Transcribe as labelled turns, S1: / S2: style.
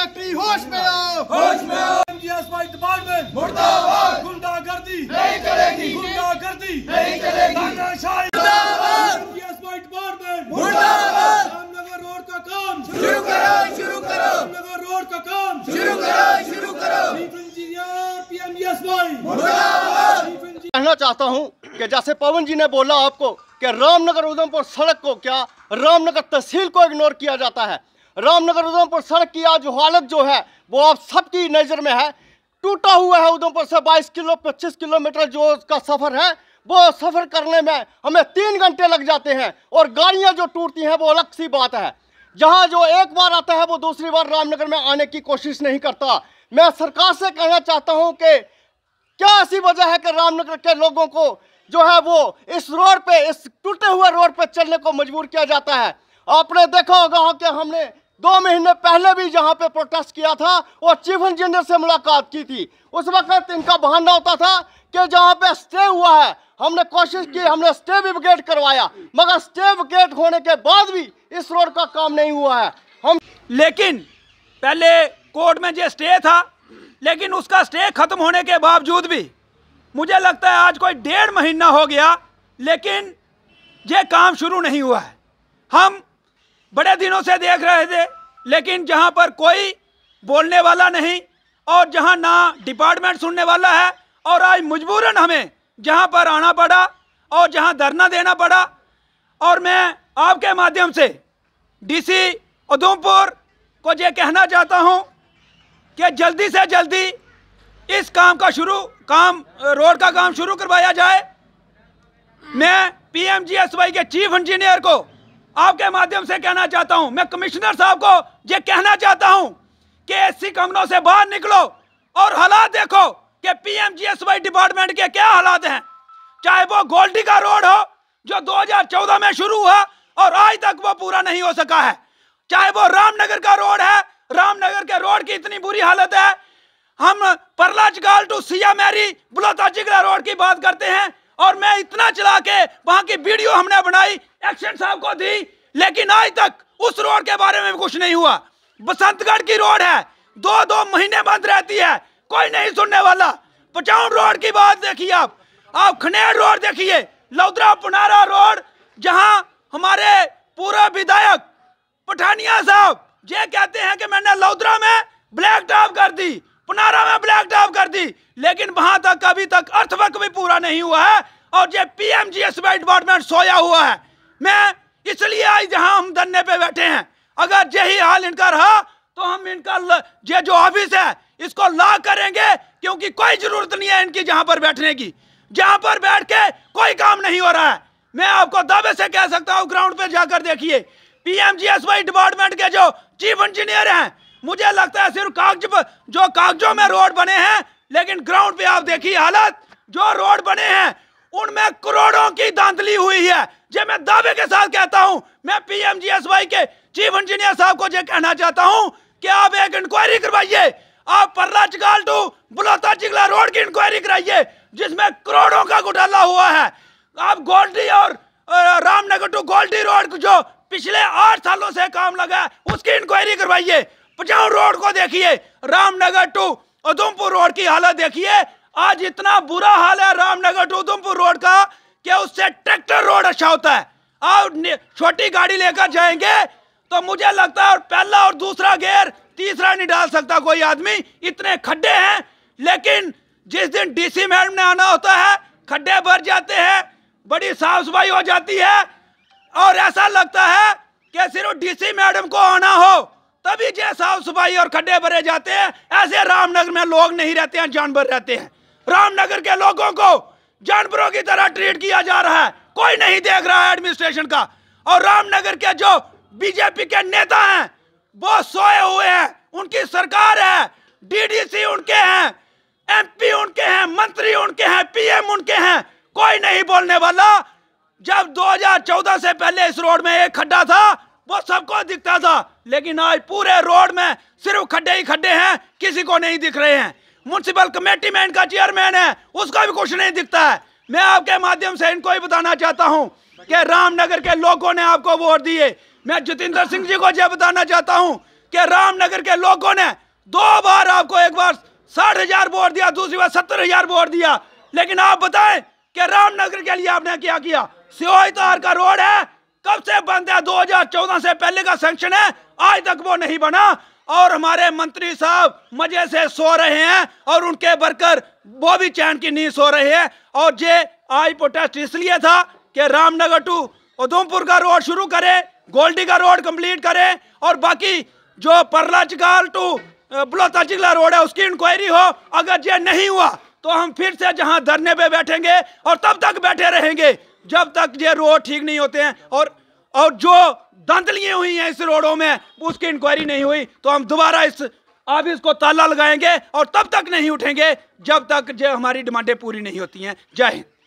S1: factory होश में आओ होश में आओ डिपार्टमेंट मुर्दाबाद गुंडागर्दी नहीं चलेगी गुंडागर्दी नहीं करेगी तानाशाही डिपार्टमेंट मुर्दाबाद रामनगर रोड का काम शुरू करो शुरू करो रामनगर रोड का काम शुरू करो शुरू करो
S2: e कहना चाहता हूं कि जैसे पवन जी ने बोला आपको कि रामनगर उधमपुर सड़क को क्या रामनगर तहसील को इग्नोर किया जाता है रामनगर उधमपुर सड़क की आज हालत जो है वो आप सबकी नज़र में है टूटा हुआ है उधमपुर से 22 किलो 25 किलोमीटर जो उसका सफ़र है वो सफ़र करने में हमें तीन घंटे लग जाते हैं और गाड़ियाँ जो टूटती हैं वो अलग सी बात है जहाँ जो एक बार आता है वो दूसरी बार रामनगर में आने की कोशिश नहीं करता मैं सरकार से कहना चाहता हूँ कि क्या ऐसी वजह है कि रामनगर के लोगों को जो है वो इस रोड पे इस टूटे हुए रोड पे चलने को मजबूर किया जाता है आपने देखा होगा कि हमने दो महीने पहले भी जहाँ पे प्रोटेस्ट किया था और चीफ इंजीनियर से मुलाकात की थी उस वक्त इनका बहाना होता था कि जहाँ पे स्टे हुआ है हमने कोशिश की हमने स्टे भी विकेट करवाया मगर स्टे विकेट होने के बाद भी इस रोड का काम नहीं हुआ है हम लेकिन पहले
S1: कोर्ट में जो स्टे था लेकिन उसका स्टे खत्म होने के बावजूद भी मुझे लगता है आज कोई डेढ़ महीना हो गया लेकिन ये काम शुरू नहीं हुआ है हम बड़े दिनों से देख रहे थे लेकिन जहाँ पर कोई बोलने वाला नहीं और जहाँ ना डिपार्टमेंट सुनने वाला है और आज मजबूरन हमें जहाँ पर आना पड़ा और जहाँ धरना देना पड़ा और मैं आपके माध्यम से डीसी उधमपुर को ये कहना चाहता हूँ कि जल्दी से जल्दी इस काम का शुरू काम रोड का काम शुरू करवाया जाए मैं पीएमजीएसवाई के चीफ इंजीनियर को आपके माध्यम से कहना चाहता हूं मैं कमिश्नर साहब को यह कहना चाहता हूं कि ऐसी कमरों से बाहर निकलो और हालात देखो कि पीएमजीएसवाई डिपार्टमेंट के क्या हालात हैं चाहे वो गोल्डी का रोड हो जो 2014 में शुरू हुआ और आज तक वो पूरा नहीं हो सका है चाहे वो रामनगर का रोड है रामनगर के रोड की इतनी बुरी हालत है हम परलाजगाल टू सिया मैरी बुलाता रोड की बात करते हैं और मैं इतना चला के वहां की वीडियो हमने बनाई एक्शन साहब को दी लेकिन आज तक उस रोड के बारे में कुछ नहीं हुआ बसंतगढ़ की रोड है दो दो महीने बंद रहती है कोई नहीं सुनने वाला पचाउन रोड की बात देखिए आप आप खनेर रोड देखिए लौदरा पुनारा रोड जहां हमारे पूरा विधायक पठानिया साहब ये कहते हैं कि मैंने लौदरा में ब्लैक टॉप कर दी पुनारा में ब्लैक टॉप कर दी लेकिन वहां तक अभी तक अर्थवर्क भी पूरा नहीं हुआ है और ये पीएमजीएसवाई डिपार्टमेंट सोया हुआ है मैं इसलिए आज जहां हम धरने पे बैठे हैं अगर यही हाल इनका रहा तो हम इनका ये जो ऑफिस है इसको ला करेंगे क्योंकि कोई ज़रूरत नहीं है इनकी जहां पर बैठने की जहां पर बैठ के कोई काम नहीं हो रहा है मैं आपको दावे से कह सकता हूँ ग्राउंड पे जाकर देखिए पीएमजीएसवाई डिपार्टमेंट के जो चीफ इंजीनियर हैं मुझे लगता है सिर्फ कागज जो कागजों में रोड बने हैं लेकिन ग्राउंड पे आप देखिए हालत जो रोड बने हैं उनमें करोड़ों की धांधली हुई है जे मैं दावे के साथ कहता हूं मैं पीएमजीएसवाई के चीफ इंजीनियर साहब को जे कहना चाहता हूं कि आप एक इंक्वायरी करवाइए आप पर्रा चिकाल टू बुलौता चिकला रोड की इंक्वायरी कराइए जिसमें करोड़ों का घोटाला हुआ है आप गोल्डी और रामनगर टू गोल्डी रोड जो पिछले आठ सालों से काम लगा उसकी इंक्वायरी करवाइए पचाऊ रोड को देखिए रामनगर टू उधमपुर रोड की हालत देखिए आज इतना बुरा हाल है रामनगर टू उधमपुर रोड का कि उससे ट्रैक्टर रोड अच्छा होता है और छोटी गाड़ी लेकर जाएंगे तो मुझे लगता है और पहला और दूसरा गेयर तीसरा नहीं डाल सकता कोई आदमी इतने खड्डे हैं लेकिन जिस दिन डीसी मैडम ने आना होता है खड्डे भर जाते हैं बड़ी साफ सफाई हो जाती है और ऐसा लगता है कि सिर्फ डीसी मैडम को आना हो तभी जो साफ सफाई और खड्डे भरे जाते हैं ऐसे रामनगर में लोग नहीं रहते हैं जानवर रहते हैं रामनगर के लोगों को जानवरों की तरह ट्रीट किया जा रहा है कोई नहीं देख रहा है एडमिनिस्ट्रेशन का और रामनगर के जो बीजेपी के नेता हैं वो सोए हुए हैं उनकी सरकार है डीडीसी उनके हैं एमपी उनके हैं मंत्री उनके हैं पीएम उनके हैं कोई नहीं बोलने वाला जब 2014 से पहले इस रोड में एक खड्डा था वो सबको दिखता था लेकिन आज पूरे रोड में सिर्फ खड्डे ही खड्डे हैं किसी को नहीं दिख रहे हैं म्यूनसिपल कमेटी में इनका चेयरमैन है उसका भी कुछ नहीं दिखता है मैं आपके माध्यम से इनको ही बताना चाहता हूँ कि रामनगर के लोगों ने आपको वोट दिए मैं जितेंद्र सिंह जी को यह बताना चाहता हूँ कि रामनगर के लोगों ने दो बार आपको एक बार साठ हजार वोट दिया दूसरी बार सत्तर हजार वोट दिया लेकिन आप बताएं कि रामनगर के लिए आपने क्या किया सिवाई तार का रोड है कब से बंद है 2014 से पहले का सेंक्शन है आज तक वो नहीं बना और हमारे मंत्री साहब मजे से सो रहे हैं और उनके वर्कर वो भी चैन की नींद सो रहे हैं और ये आज प्रोटेस्ट इसलिए था कि रामनगर टू उधमपुर का रोड शुरू करें गोल्डी का रोड कंप्लीट करें और बाकी जो परला चिकाल टू बलोता चिकला रोड है उसकी इंक्वायरी हो अगर ये नहीं हुआ तो हम फिर से जहां धरने पे बैठेंगे और तब तक बैठे रहेंगे जब तक ये रोड ठीक नहीं होते हैं और और जो दंदलियाँ हुई हैं इस रोडों में उसकी इंक्वायरी नहीं हुई तो हम दोबारा इस ऑफिस को ताला लगाएंगे और तब तक नहीं उठेंगे जब तक जो हमारी डिमांडें पूरी नहीं होती हैं जय हिंद